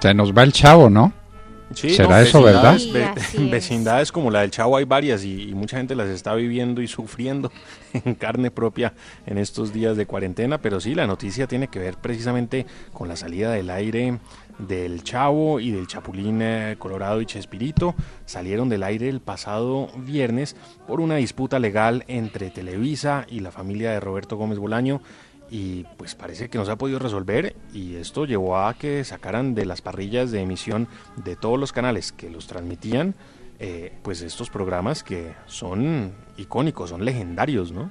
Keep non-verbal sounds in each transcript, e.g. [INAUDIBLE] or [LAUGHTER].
Se nos va el chavo, ¿no? Sí, ¿Será eso, verdad? En [LAUGHS] vecindades como la del Chavo hay varias y, mucha gente las está viviendo y sufriendo [LAUGHS] en carne propia en estos días de cuarentena, pero sí, la noticia tiene que ver precisamente con la salida del aire del Chavo y del Chapulín eh, Colorado y Chespirito. Salieron del aire el pasado viernes por una disputa legal entre Televisa y la familia de Roberto Gómez Bolaño y pues parece que no se ha podido resolver y esto llevó a que sacaran de las parrillas de emisión de todos los canales que los transmitían eh, pues estos programas que son icónicos, son legendarios, ¿no?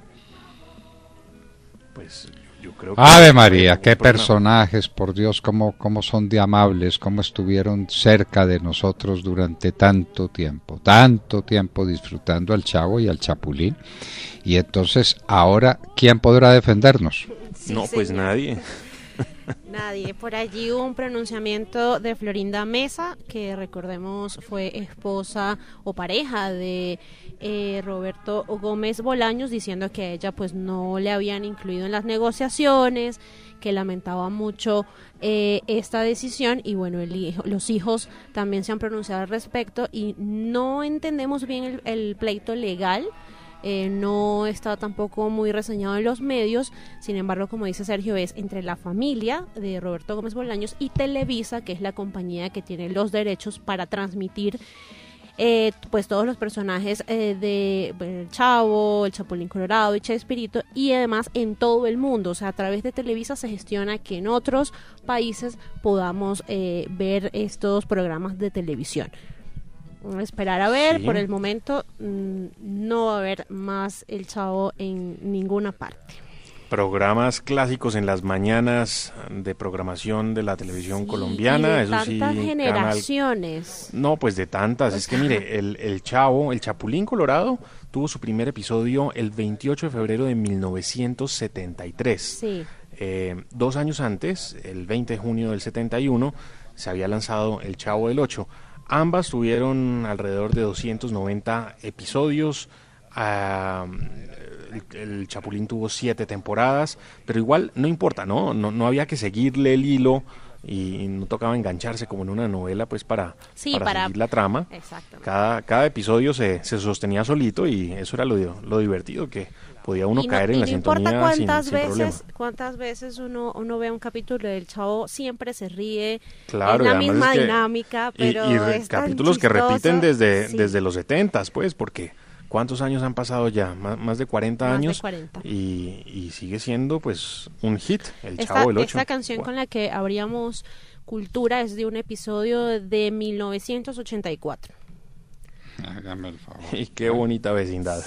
Pues yo creo que... Ave María, qué personajes, por Dios, cómo, cómo son de amables, cómo estuvieron cerca de nosotros durante tanto tiempo, tanto tiempo disfrutando al Chavo y al Chapulín. Y entonces, ahora, ¿quién podrá defendernos? no, pues nadie. [LAUGHS] Nadie. Por allí hubo un pronunciamiento de Florinda Mesa, que recordemos fue esposa o pareja de eh, Roberto Gómez Bolaños, diciendo que a ella pues no le habían incluido en las negociaciones, que lamentaba mucho eh, esta decisión y bueno, los hijos también se han pronunciado al respecto y no entendemos bien el pleito legal eh, no está tampoco muy reseñado en los medios, sin embargo, como dice Sergio, es entre la familia de Roberto Gómez Bolaños y Televisa, que es la compañía que tiene los derechos para transmitir eh, pues todos los personajes eh, de pues, El Chavo, El Chapulín Colorado y Chespirito y además en todo el mundo. O sea, a través de Televisa se gestiona que en otros países podamos ver estos programas de televisión esperar a ver. Por el momento mm, no va a haber más El Chavo en ninguna parte. Programas clásicos en las mañanas de programación de la televisión colombiana. de tantas generaciones. No, pues de tantas. Es que mire, el, Chavo, el Chapulín Colorado, tuvo su primer episodio el 28 de febrero de 1973. Eh, dos años antes, el 20 de junio del 71, se había lanzado El Chavo del 8. Ambas tuvieron alrededor de 290 episodios. Ah, el, Chapulín tuvo siete temporadas, pero igual no importa, ¿no? No, había que seguirle el hilo y no tocaba engancharse como en una novela pues para, para, seguir la trama. Cada, cada episodio se, se sostenía solito y eso era lo, lo divertido, que podía uno caer en la no importa cuántas veces cuántas veces uno uno ve un capítulo del chavo siempre se ríe claro, es la misma dinámica pero y, capítulos que repiten desde desde los setentas pues porque ¿Cuántos años han pasado ya? Más, de 40 más años. De 40. Y, sigue siendo pues un hit, El Chavo del 8. Esta canción con la que abríamos cultura es de un episodio de 1984. Hágame el favor. [LAUGHS] Y qué bonita vecindad.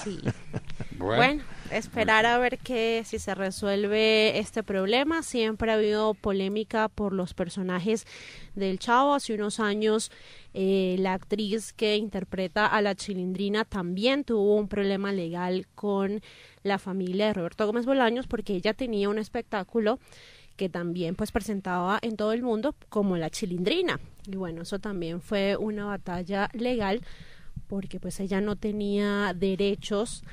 [LAUGHS] bueno esperar a ver que si se resuelve este problema. Siempre ha habido polémica por los personajes del Chavo. Hace unos años eh, la actriz que interpreta a la Chilindrina también tuvo un problema legal con la familia de Roberto Gómez Bolaños porque ella tenía un espectáculo que también pues presentaba en todo el mundo como la Chilindrina. Y bueno, eso también fue una batalla legal porque pues ella no tenía derechos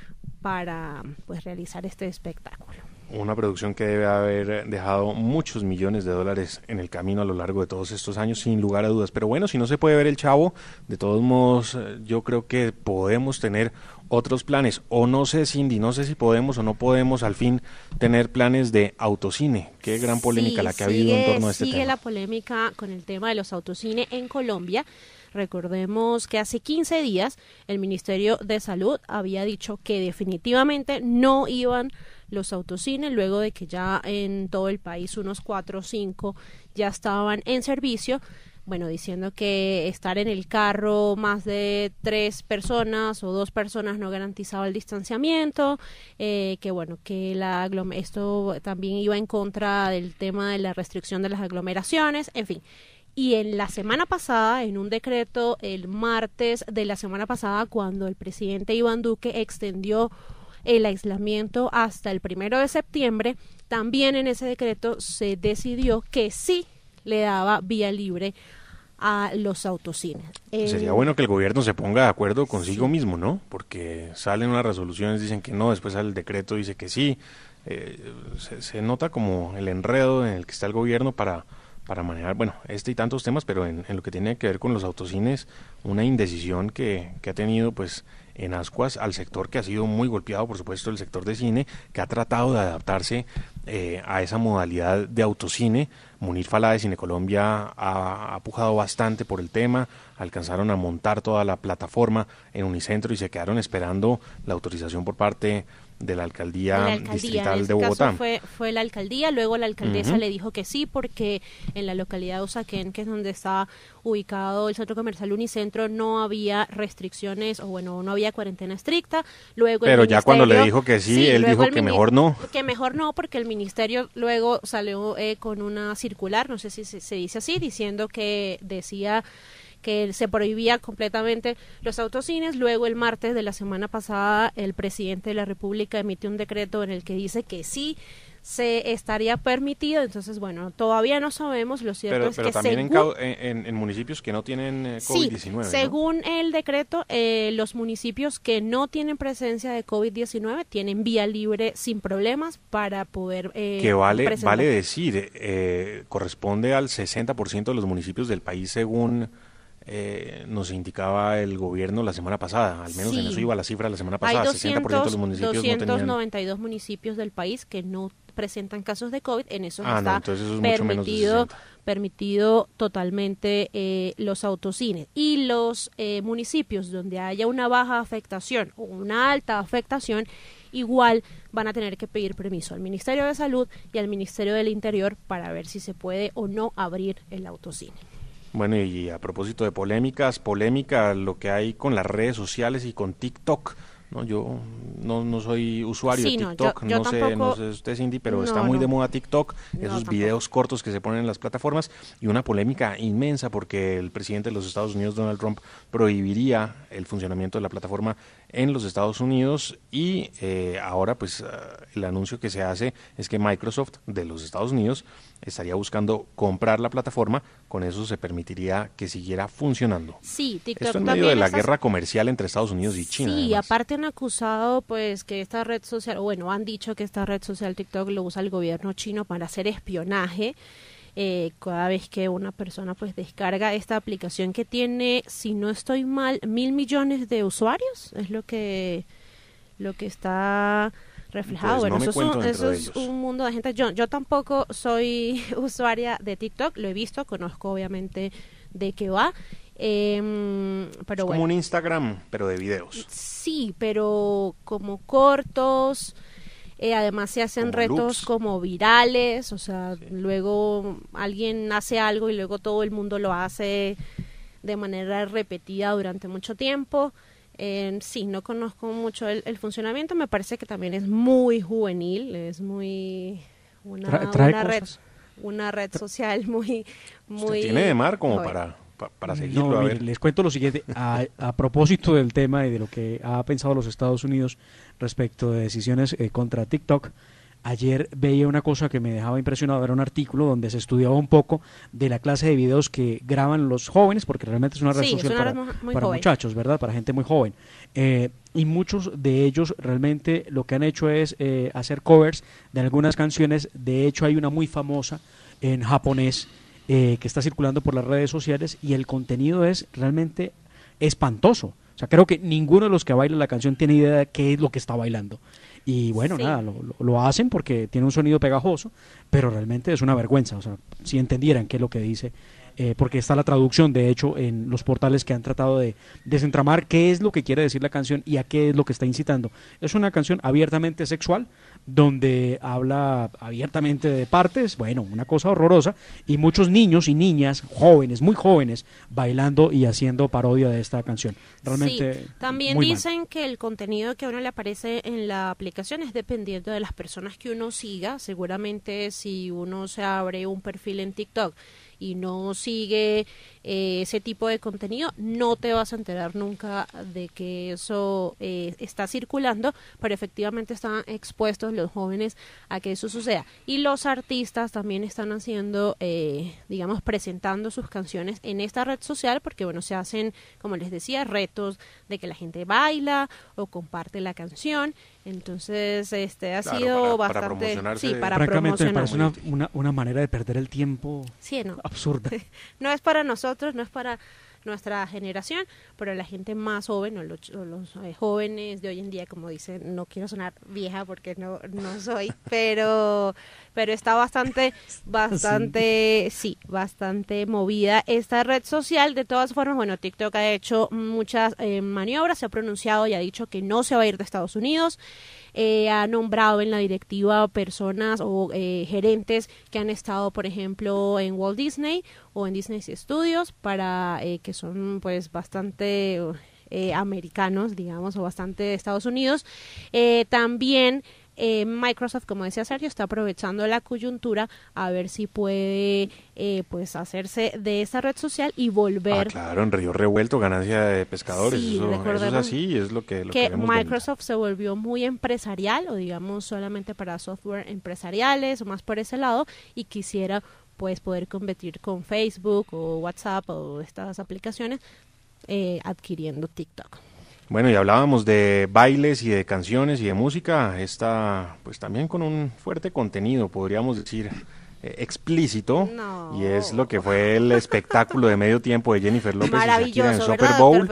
para pues, realizar este espectáculo. Una producción que debe haber dejado muchos millones de dólares en el camino a lo largo de todos estos años, sin lugar a dudas. Pero bueno, si no se puede ver el chavo, de todos modos, eh, yo creo que podemos tener otros planes. O no sé, Cindy, no sé si podemos o no podemos al fin tener planes de autocine. Qué gran polémica la que ha habido en torno a este tema. la polémica con el tema de los autocine en Colombia. Recordemos que hace 15 días el Ministerio de Salud había dicho que definitivamente no iban los autocines, luego de que ya en todo el país unos 4 o 5 ya estaban en servicio. Bueno, diciendo que estar en el carro más de tres personas o dos personas no garantizaba el distanciamiento, eh, que bueno, que la esto también iba en contra del tema de la restricción de las aglomeraciones, en fin y en la semana pasada, en un decreto, el martes de la semana pasada, cuando el presidente Iván Duque extendió el aislamiento hasta el primero de septiembre, también en ese decreto se decidió que sí le daba vía libre a los autocines. Pues sería bueno que el gobierno se ponga de acuerdo consigo mismo, ¿no? Porque salen unas resoluciones, dicen que no, después sale el decreto, dice que sí. Eh, se nota como el enredo en el que está el gobierno para para manejar, bueno, este y tantos temas, pero en, lo que tiene que ver con los autocines, una indecisión que, ha tenido pues en Ascuas al sector que ha sido muy golpeado, por supuesto, el sector de cine, que ha tratado de adaptarse eh, a esa modalidad de autocine. Munir Fala de Cine Colombia ha, ha, pujado bastante por el tema, alcanzaron a montar toda la plataforma en Unicentro y se quedaron esperando la autorización por parte de la alcaldía, la este de Bogotá. fue, fue la alcaldía, luego la alcaldesa le dijo que sí, porque en la localidad de Usaquén, que es donde está ubicado el centro comercial Unicentro, no había restricciones o bueno, no había cuarentena estricta. Luego Pero ya cuando le dijo que sí, él dijo que mejor no. Que mejor no, porque el ministerio luego salió eh, con una circular, no sé si se dice así, diciendo que decía que se prohibía completamente los autocines. Luego el martes de la semana pasada el presidente de la República emitió un decreto en el que dice que sí se estaría permitido. Entonces, bueno, todavía no sabemos. Lo cierto pero, también en, en, municipios que no tienen eh, COVID-19. según el decreto, eh, los municipios que no tienen presencia de COVID-19 tienen vía libre sin problemas para poder. Eh, que vale, vale decir, eh, corresponde al 60% de los municipios del país según eh, nos indicaba el gobierno la semana pasada, al menos en eso iba la cifra la semana pasada, Hay de los municipios 292 municipios del país que no presentan casos de COVID, en esos ah, está permitido, permitido totalmente eh, los autocines. Y los eh, municipios donde haya una baja afectación o una alta afectación, igual van a tener que pedir permiso al Ministerio de Salud y al Ministerio del Interior para ver si se puede o no abrir el autocine. Bueno, y a propósito de polémicas, polémica lo que hay con las redes sociales y con TikTok. No, yo no, soy usuario de TikTok, no, sé, no, sé, usted Cindy, pero está muy de moda TikTok, esos videos cortos que se ponen en las plataformas y una polémica inmensa porque el presidente de los Estados Unidos, Donald Trump, prohibiría el funcionamiento de la plataforma en los Estados Unidos y eh, ahora pues ah, el anuncio que se hace es que Microsoft de los Estados Unidos estaría buscando comprar la plataforma, con eso se permitiría que siguiera funcionando. Sí, TikTok Esto en medio de la guerra comercial entre Estados Unidos y China. Sí, aparte han acusado pues que esta red social, bueno, han dicho que esta red social TikTok lo usa el gobierno chino para hacer espionaje eh, cada vez que una persona pues descarga esta aplicación que tiene, si no estoy mal, mil millones de usuarios, es lo que, lo que está reflejado. Pues, eso, es un, mundo de gente. Yo, yo tampoco soy [LAUGHS] usuaria de TikTok, lo he visto, conozco obviamente de qué va. Eh, pero es como un Instagram, pero de videos. Sí, pero como cortos. Eh, además se hacen retos como virales, o sea, luego alguien hace algo y luego todo el mundo lo hace de manera repetida durante mucho tiempo. sí, no conozco mucho el, funcionamiento, me parece que también es muy juvenil, es muy una, una red una red social muy muy tiene de mar como para para seguirlo. a ver. Les cuento lo siguiente, a, propósito del tema y de lo que ha pensado los Estados Unidos respecto de decisiones eh, contra TikTok. Ayer veía una cosa que me dejaba impresionado, era un artículo donde se estudiaba un poco de la clase de videos que graban los jóvenes, porque realmente es una red social para, muchachos, ¿verdad? Para gente muy joven. Eh, y muchos de ellos realmente lo que han hecho es eh, hacer covers de algunas canciones, de hecho hay una muy famosa en japonés eh, que está circulando por las redes sociales y el contenido es realmente espantoso. O sea, creo que ninguno de los que baila la canción tiene idea de qué es lo que está bailando. Y bueno, nada, lo, hacen porque tiene un sonido pegajoso, pero realmente es una vergüenza. O sea, si entendieran qué es lo que dice, eh, porque está la traducción, de hecho, en los portales que han tratado de desentramar qué es lo que quiere decir la canción y a qué es lo que está incitando. Es una canción abiertamente sexual, donde habla abiertamente de partes, bueno, una cosa horrorosa, y muchos niños y niñas, jóvenes, muy jóvenes, bailando y haciendo parodia de esta canción. Realmente. también dicen que el contenido que a uno le aparece en la aplicación es dependiendo de las personas que uno siga. Seguramente si uno se abre un perfil en TikTok y no sigue eh, ese tipo de contenido, no te vas a enterar nunca de que eso eh, está circulando, pero efectivamente están expuestos los jóvenes a que eso suceda. Y los artistas también están haciendo, eh, digamos, presentando sus canciones en esta red social, porque bueno, se hacen, como les decía, retos de que la gente baila o comparte la canción entonces, este ha sido bastante. Sí, para Francamente, me parece una, una, manera de perder el tiempo absurda. [LAUGHS] no es para nosotros, no es para nuestra generación, pero la gente más joven o los, eh, jóvenes de hoy en día, como dicen, no quiero sonar vieja porque no, no soy, [LAUGHS] pero, pero está bastante, bastante, sí. bastante movida esta red social. De todas formas, bueno, TikTok ha hecho muchas eh, maniobras, se ha pronunciado y ha dicho que no se va a ir de Estados Unidos. Eh, ha nombrado en la directiva personas o eh, gerentes que han estado, por ejemplo, en Walt Disney o en Disney Studios, para eh, que son pues bastante... americanos, digamos, o bastante de Estados Unidos. también eh, Microsoft, como decía Sergio, está aprovechando la coyuntura a ver si puede eh, pues hacerse de esa red social y volver. Ah, claro, en Río Revuelto, ganancia de pescadores. eso, es así, es lo que. Microsoft se volvió muy empresarial, o digamos solamente para software empresariales, o más por ese lado, y quisiera pues poder competir con Facebook o WhatsApp o estas aplicaciones eh, adquiriendo TikTok. Bueno, y hablábamos de bailes y de canciones y de música, está pues también con un fuerte contenido, podríamos decir, eh, explícito, y es lo que fue el espectáculo de medio tiempo de Jennifer López y en el Super Bowl.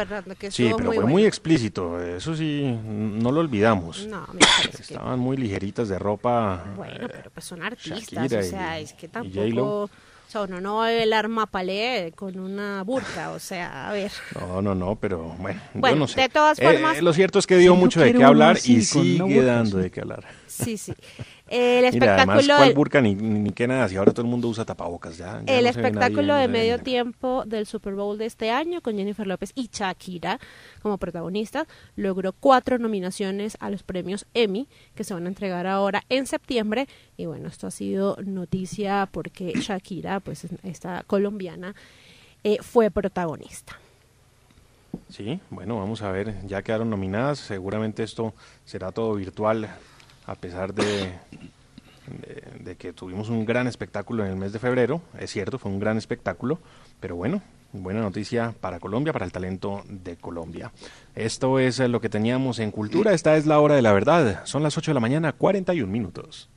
sí, pero fue muy explícito, eso sí, no lo olvidamos. No, eh, Estaban muy ligeritas de ropa. Bueno, pero pues son eh, artistas, es que no, no, no el arma velar con una burca, o sea, a ver. No, no, no, pero bueno, yo no sé. De todas formas. Eh, lo cierto es que dio mucho de qué hablar y sigue dando de qué hablar. Sí, sí. El espectáculo. además, ni, qué nada? Si ahora todo el mundo usa tapabocas. Ya, el espectáculo de medio tiempo del Super Bowl de este año con Jennifer López y Shakira como protagonistas logró cuatro nominaciones a los premios Emmy que se van a entregar ahora en septiembre. Y bueno, esto ha sido noticia porque Shakira, pues esta colombiana, eh, fue protagonista. Sí, bueno, vamos a ver, ya quedaron nominadas, seguramente esto será todo virtual a pesar de, que tuvimos un gran espectáculo en el mes de febrero. Es cierto, fue un gran espectáculo, pero bueno, buena noticia para Colombia, para el talento de Colombia. Esto es lo que teníamos en cultura. Esta es la hora de la verdad. Son las 8 de la mañana, 41 minutos.